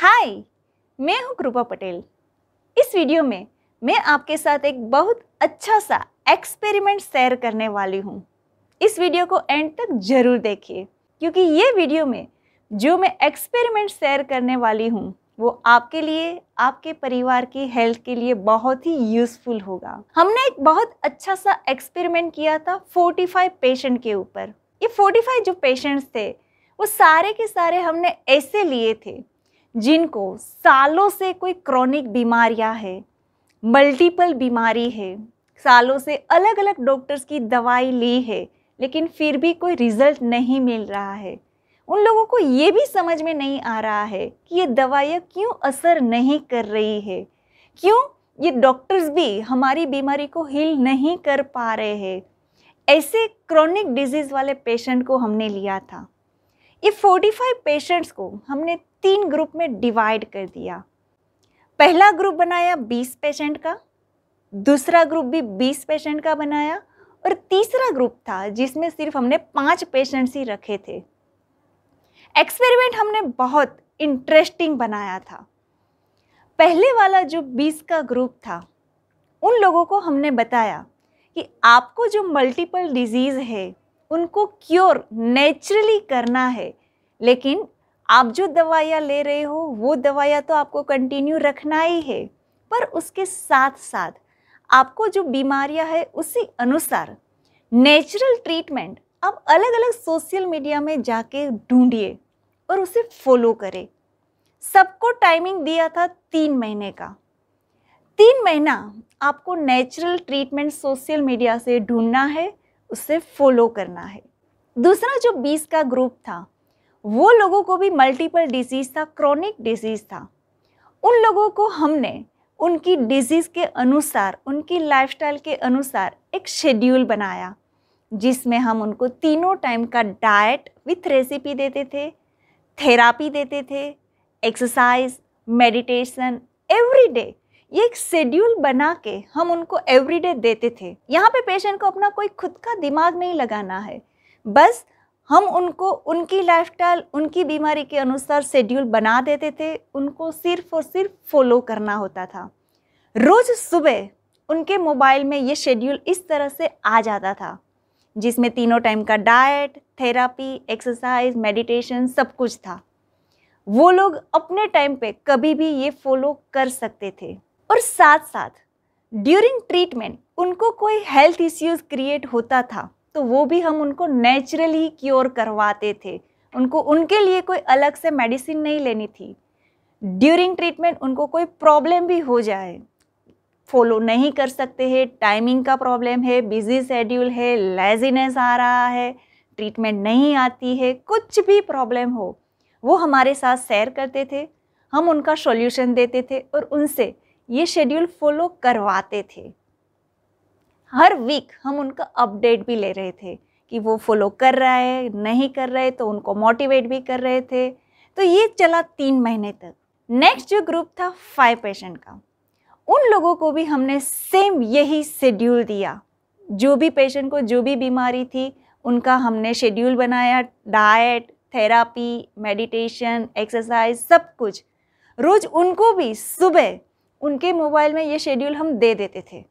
हाय मैं हूं कृपा पटेल इस वीडियो में मैं आपके साथ एक बहुत अच्छा सा एक्सपेरिमेंट शेयर करने वाली हूं इस वीडियो को एंड तक जरूर देखिए क्योंकि ये वीडियो में जो मैं एक्सपेरिमेंट शेयर करने वाली हूं वो आपके लिए आपके परिवार की हेल्थ के लिए बहुत ही यूज़फुल होगा हमने एक बहुत अच्छा सा एक्सपेरिमेंट किया था 45 पेशेंट के ऊपर ये 45 जो पेशेंट्स थे वो सारे के सारे हमने ऐसे लिए थे जिनको सालों से कोई क्रॉनिक बीमारियां है मल्टीपल बीमारी है सालों से अलग अलग डॉक्टर्स की दवाई ली है लेकिन फिर भी कोई रिजल्ट नहीं मिल रहा है उन लोगों को ये भी समझ में नहीं आ रहा है कि ये दवाइयाँ क्यों असर नहीं कर रही है क्यों ये डॉक्टर्स भी हमारी बीमारी को हील नहीं कर पा रहे हैं ऐसे क्रॉनिक डिजीज़ वाले पेशेंट को हमने लिया था ये 45 पेशेंट्स को हमने तीन ग्रुप में डिवाइड कर दिया पहला ग्रुप बनाया 20 पेशेंट का दूसरा ग्रुप भी 20 पेशेंट का बनाया और तीसरा ग्रुप था जिसमें सिर्फ हमने पाँच पेशेंट्स ही रखे थे एक्सपेरिमेंट हमने बहुत इंटरेस्टिंग बनाया था पहले वाला जो 20 का ग्रुप था उन लोगों को हमने बताया कि आपको जो मल्टीपल डिजीज़ है उनको क्योर नेचुरली करना है लेकिन आप जो दवाइयाँ ले रहे हो वो दवाइयाँ तो आपको कंटिन्यू रखना ही है पर उसके साथ साथ आपको जो बीमारियाँ है उसी अनुसार नेचुरल ट्रीटमेंट आप अलग अलग सोशल मीडिया में जाके ढूंढिए और उसे फॉलो करें सबको टाइमिंग दिया था तीन महीने का तीन महीना आपको नेचुरल ट्रीटमेंट सोशल मीडिया से ढूंढना है उसे फॉलो करना है दूसरा जो बीस का ग्रुप था वो लोगों को भी मल्टीपल डिजीज़ था क्रॉनिक डिजीज़ था उन लोगों को हमने उनकी डिजीज़ के अनुसार उनकी लाइफस्टाइल के अनुसार एक शेड्यूल बनाया जिसमें हम उनको तीनों टाइम का डाइट विथ रेसिपी देते थे थेरापी देते थे एक्सरसाइज मेडिटेशन एवरी डे ये एक शेड्यूल बना के हम उनको एवरीडे देते थे यहाँ पे पेशेंट को अपना कोई खुद का दिमाग नहीं लगाना है बस हम उनको उनकी लाइफस्टाइल उनकी बीमारी के अनुसार शेड्यूल बना देते थे उनको सिर्फ और सिर्फ फॉलो करना होता था रोज़ सुबह उनके मोबाइल में ये शेड्यूल इस तरह से आ जाता था जिसमें तीनों टाइम का डाइट थेरापी एक्सरसाइज मेडिटेशन सब कुछ था वो लोग अपने टाइम पे कभी भी ये फॉलो कर सकते थे और साथ साथ ड्यूरिंग ट्रीटमेंट उनको कोई हेल्थ इश्यूज क्रिएट होता था तो वो भी हम उनको नेचुरली क्योर करवाते थे उनको उनके लिए कोई अलग से मेडिसिन नहीं लेनी थी ड्यूरिंग ट्रीटमेंट उनको कोई प्रॉब्लम भी हो जाए फॉलो नहीं कर सकते हैं टाइमिंग का प्रॉब्लम है बिजी शेड्यूल है लेजीनेस आ रहा है ट्रीटमेंट नहीं आती है कुछ भी प्रॉब्लम हो वो हमारे साथ शेयर करते थे हम उनका सॉल्यूशन देते थे और उनसे ये शेड्यूल फॉलो करवाते थे हर वीक हम उनका अपडेट भी ले रहे थे कि वो फॉलो कर रहा है नहीं कर रहे तो उनको मोटिवेट भी कर रहे थे तो ये चला तीन महीने तक नेक्स्ट जो ग्रुप था फाइव पेशेंट का उन लोगों को भी हमने सेम यही शेड्यूल दिया जो भी पेशेंट को जो भी बीमारी थी उनका हमने शेड्यूल बनाया डाइट थेरापी मेडिटेशन एक्सरसाइज सब कुछ रोज़ उनको भी सुबह उनके मोबाइल में ये शेड्यूल हम दे देते थे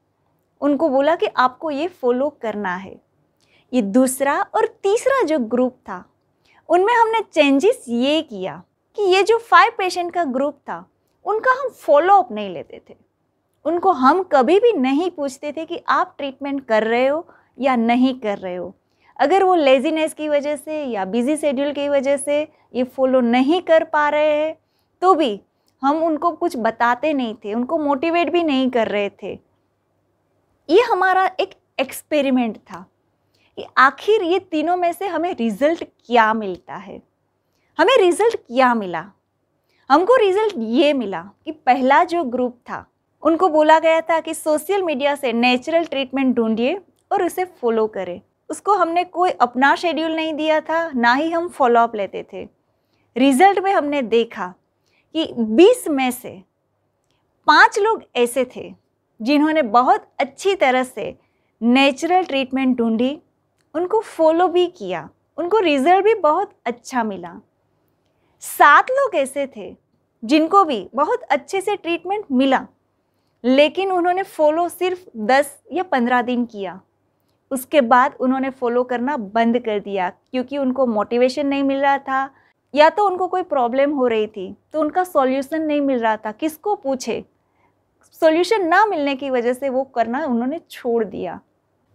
उनको बोला कि आपको ये फॉलो करना है ये दूसरा और तीसरा जो ग्रुप था उनमें हमने चेंजेस ये किया कि ये जो फाइव पेशेंट का ग्रुप था उनका हम फॉलोअप नहीं लेते थे उनको हम कभी भी नहीं पूछते थे कि आप ट्रीटमेंट कर रहे हो या नहीं कर रहे हो अगर वो लेजीनेस की वजह से या बिजी शेड्यूल की वजह से ये फॉलो नहीं कर पा रहे हैं तो भी हम उनको कुछ बताते नहीं थे उनको मोटिवेट भी नहीं कर रहे थे ये हमारा एक एक्सपेरिमेंट था कि आखिर ये तीनों में से हमें रिजल्ट क्या मिलता है हमें रिजल्ट क्या मिला हमको रिजल्ट ये मिला कि पहला जो ग्रुप था उनको बोला गया था कि सोशल मीडिया से नेचुरल ट्रीटमेंट ढूंढिए और उसे फॉलो करें उसको हमने कोई अपना शेड्यूल नहीं दिया था ना ही हम फॉलोअप लेते थे रिजल्ट में हमने देखा कि 20 में से पांच लोग ऐसे थे जिन्होंने बहुत अच्छी तरह से नेचुरल ट्रीटमेंट ढूंढी उनको फॉलो भी किया उनको रिजल्ट भी बहुत अच्छा मिला सात लोग ऐसे थे जिनको भी बहुत अच्छे से ट्रीटमेंट मिला लेकिन उन्होंने फॉलो सिर्फ 10 या 15 दिन किया उसके बाद उन्होंने फॉलो करना बंद कर दिया क्योंकि उनको मोटिवेशन नहीं मिल रहा था या तो उनको कोई प्रॉब्लम हो रही थी तो उनका सॉल्यूशन नहीं मिल रहा था किसको पूछे सॉल्यूशन ना मिलने की वजह से वो करना उन्होंने छोड़ दिया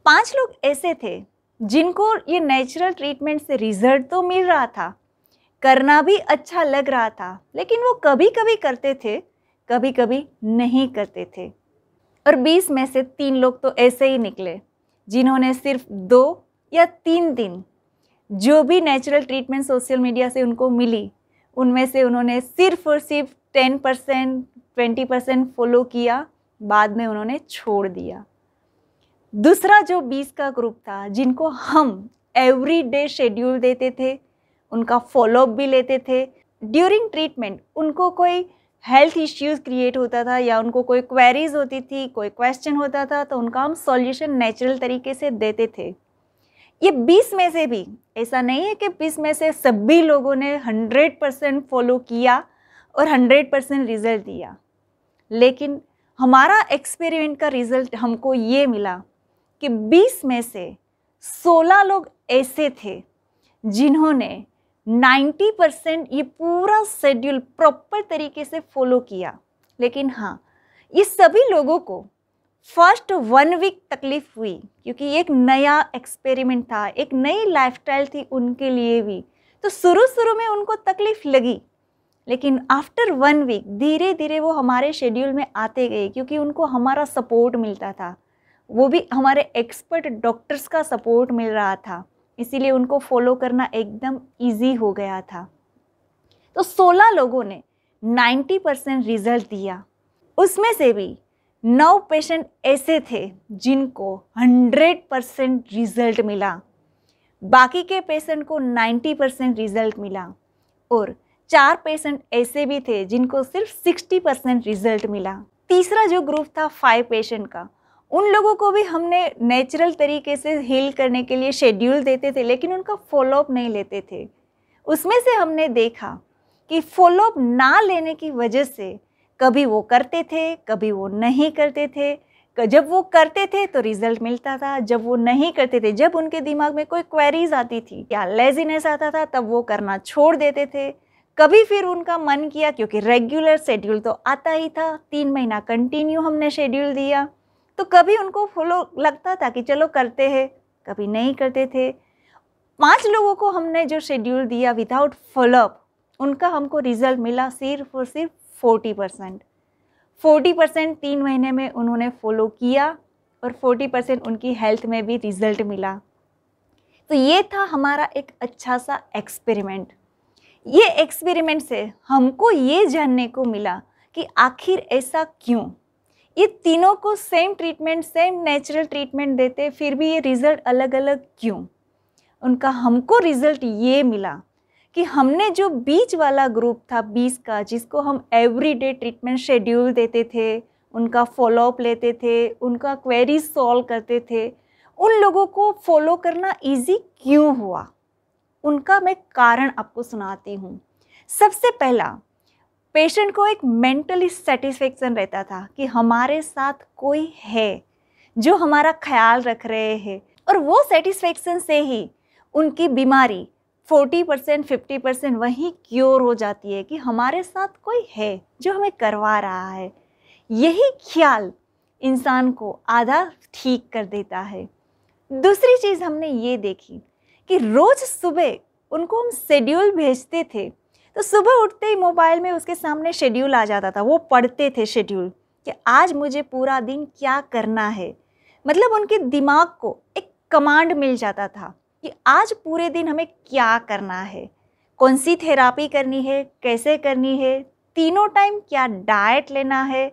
पांच लोग ऐसे थे जिनको ये नेचुरल ट्रीटमेंट से रिजल्ट तो मिल रहा था करना भी अच्छा लग रहा था लेकिन वो कभी कभी करते थे कभी कभी नहीं करते थे और 20 में से तीन लोग तो ऐसे ही निकले जिन्होंने सिर्फ दो या तीन दिन जो भी नेचुरल ट्रीटमेंट सोशल मीडिया से उनको मिली उनमें से उन्होंने सिर्फ और सिर्फ ten percent twenty percent follow किया बाद में उन्होंने छोड़ दिया दूसरा जो बीस का ग्रुप था जिनको हम एवरी डे शेड्यूल देते थे उनका फॉलोअप भी लेते थे ड्यूरिंग ट्रीटमेंट उनको कोई हेल्थ इश्यूज क्रिएट होता था या उनको कोई क्वेरीज होती थी कोई क्वेश्चन होता था तो उनका हम सॉल्यूशन नेचुरल तरीके से देते थे ये 20 में से भी ऐसा नहीं है कि 20 में से सभी लोगों ने 100 परसेंट फॉलो किया और 100 परसेंट रिज़ल्ट दिया लेकिन हमारा एक्सपेरिमेंट का रिज़ल्ट हमको ये मिला कि 20 में से 16 लोग ऐसे थे जिन्होंने 90 परसेंट ये पूरा शेड्यूल प्रॉपर तरीके से फॉलो किया लेकिन हाँ ये सभी लोगों को फर्स्ट वन वीक तकलीफ हुई क्योंकि ये एक नया एक्सपेरिमेंट था एक नई लाइफस्टाइल थी उनके लिए भी तो शुरू शुरू में उनको तकलीफ लगी लेकिन आफ्टर वन वीक धीरे धीरे वो हमारे शेड्यूल में आते गए क्योंकि उनको हमारा सपोर्ट मिलता था वो भी हमारे एक्सपर्ट डॉक्टर्स का सपोर्ट मिल रहा था इसीलिए उनको फॉलो करना एकदम इजी हो गया था तो 16 लोगों ने 90 परसेंट रिजल्ट दिया उसमें से भी नौ पेशेंट ऐसे थे जिनको 100 परसेंट रिजल्ट मिला बाकी के पेशेंट को 90 परसेंट रिजल्ट मिला और चार पेशेंट ऐसे भी थे जिनको सिर्फ 60 परसेंट रिजल्ट मिला तीसरा जो ग्रुप था फाइव पेशेंट का उन लोगों को भी हमने नेचुरल तरीके से हील करने के लिए शेड्यूल देते थे लेकिन उनका फॉलोअप नहीं लेते थे उसमें से हमने देखा कि फॉलोअप ना लेने की वजह से कभी वो करते थे कभी वो नहीं करते थे जब वो करते थे तो रिजल्ट मिलता था जब वो नहीं करते थे जब उनके दिमाग में कोई क्वेरीज आती थी या लेजीनेस आता था तब वो करना छोड़ देते थे कभी फिर उनका मन किया क्योंकि रेगुलर शेड्यूल तो आता ही था तीन महीना कंटिन्यू हमने शेड्यूल दिया तो कभी उनको फॉलो लगता था कि चलो करते हैं कभी नहीं करते थे पांच लोगों को हमने जो शेड्यूल दिया विदाउट फॉलोअप उनका हमको रिजल्ट मिला सिर्फ और सिर्फ फोर्टी परसेंट फोर्टी परसेंट तीन महीने में उन्होंने फॉलो किया और फोर्टी परसेंट उनकी हेल्थ में भी रिजल्ट मिला तो ये था हमारा एक अच्छा सा एक्सपेरिमेंट ये एक्सपेरिमेंट से हमको ये जानने को मिला कि आखिर ऐसा क्यों ये तीनों को same treatment same natural treatment देते फिर भी ये रिज़ल्ट अलग अलग क्यों उनका हमको रिज़ल्ट ये मिला कि हमने जो बीच वाला ग्रुप था बीस का जिसको हम एवरीडे ट्रीटमेंट शेड्यूल देते थे उनका फॉलोअप लेते थे उनका क्वेरी सॉल्व करते थे उन लोगों को फॉलो करना इजी क्यों हुआ उनका मैं कारण आपको सुनाती हूँ सबसे पहला पेशेंट को एक मेंटली सेटिस्फेक्शन रहता था कि हमारे साथ कोई है जो हमारा ख्याल रख रहे हैं और वो सेटिस्फेक्शन से ही उनकी बीमारी फोर्टी परसेंट फिफ्टी परसेंट वहीं क्योर हो जाती है कि हमारे साथ कोई है जो हमें करवा रहा है यही ख्याल इंसान को आधा ठीक कर देता है दूसरी चीज़ हमने ये देखी कि रोज़ सुबह उनको हम शेड्यूल भेजते थे तो सुबह उठते ही मोबाइल में उसके सामने शेड्यूल आ जाता था वो पढ़ते थे शेड्यूल कि आज मुझे पूरा दिन क्या करना है मतलब उनके दिमाग को एक कमांड मिल जाता था कि आज पूरे दिन हमें क्या करना है कौन सी थेरापी करनी है कैसे करनी है तीनों टाइम क्या डाइट लेना है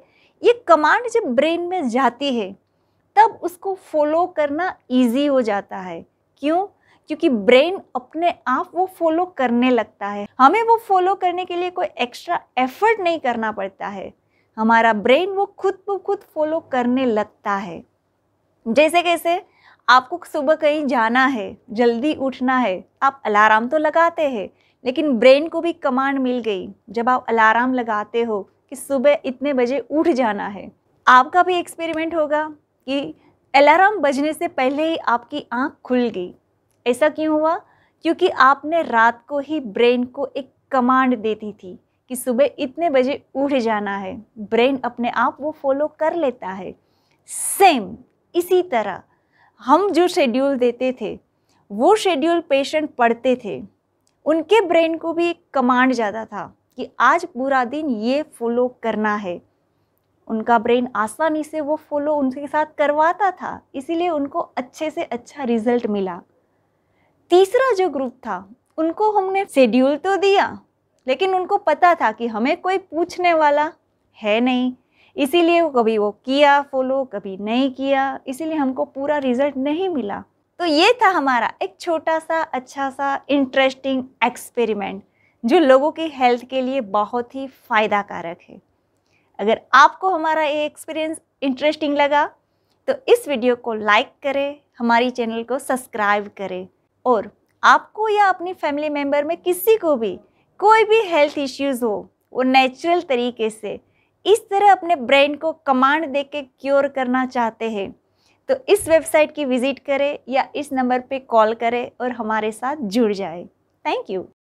ये कमांड जब ब्रेन में जाती है तब उसको फॉलो करना इजी हो जाता है क्यों क्योंकि ब्रेन अपने आप वो फॉलो करने लगता है हमें वो फॉलो करने के लिए कोई एक्स्ट्रा एफर्ट नहीं करना पड़ता है हमारा ब्रेन वो खुद ब खुद फॉलो करने लगता है जैसे कैसे आपको सुबह कहीं जाना है जल्दी उठना है आप अलार्म तो लगाते हैं लेकिन ब्रेन को भी कमांड मिल गई जब आप अलार्म लगाते हो कि सुबह इतने बजे उठ जाना है आपका भी एक्सपेरिमेंट होगा कि अलार्म बजने से पहले ही आपकी आंख खुल गई ऐसा क्यों हुआ क्योंकि आपने रात को ही ब्रेन को एक कमांड देती थी कि सुबह इतने बजे उठ जाना है ब्रेन अपने आप वो फॉलो कर लेता है सेम इसी तरह हम जो शेड्यूल देते थे वो शेड्यूल पेशेंट पढ़ते थे उनके ब्रेन को भी एक कमांड जाता था कि आज पूरा दिन ये फॉलो करना है उनका ब्रेन आसानी से वो फॉलो उनके साथ करवाता था इसीलिए उनको अच्छे से अच्छा रिजल्ट मिला तीसरा जो ग्रुप था उनको हमने शेड्यूल तो दिया लेकिन उनको पता था कि हमें कोई पूछने वाला है नहीं इसीलिए कभी वो किया फॉलो कभी नहीं किया इसीलिए हमको पूरा रिजल्ट नहीं मिला तो ये था हमारा एक छोटा सा अच्छा सा इंटरेस्टिंग एक्सपेरिमेंट जो लोगों की हेल्थ के लिए बहुत ही फ़ायदा कारक है अगर आपको हमारा ये एक्सपीरियंस इंटरेस्टिंग लगा तो इस वीडियो को लाइक करें हमारी चैनल को सब्सक्राइब करें और आपको या अपनी फैमिली मेम्बर में किसी को भी कोई भी हेल्थ इश्यूज़ हो वो नेचुरल तरीके से इस तरह अपने ब्रेन को कमांड दे के क्योर करना चाहते हैं तो इस वेबसाइट की विज़िट करें या इस नंबर पे कॉल करें और हमारे साथ जुड़ जाए थैंक यू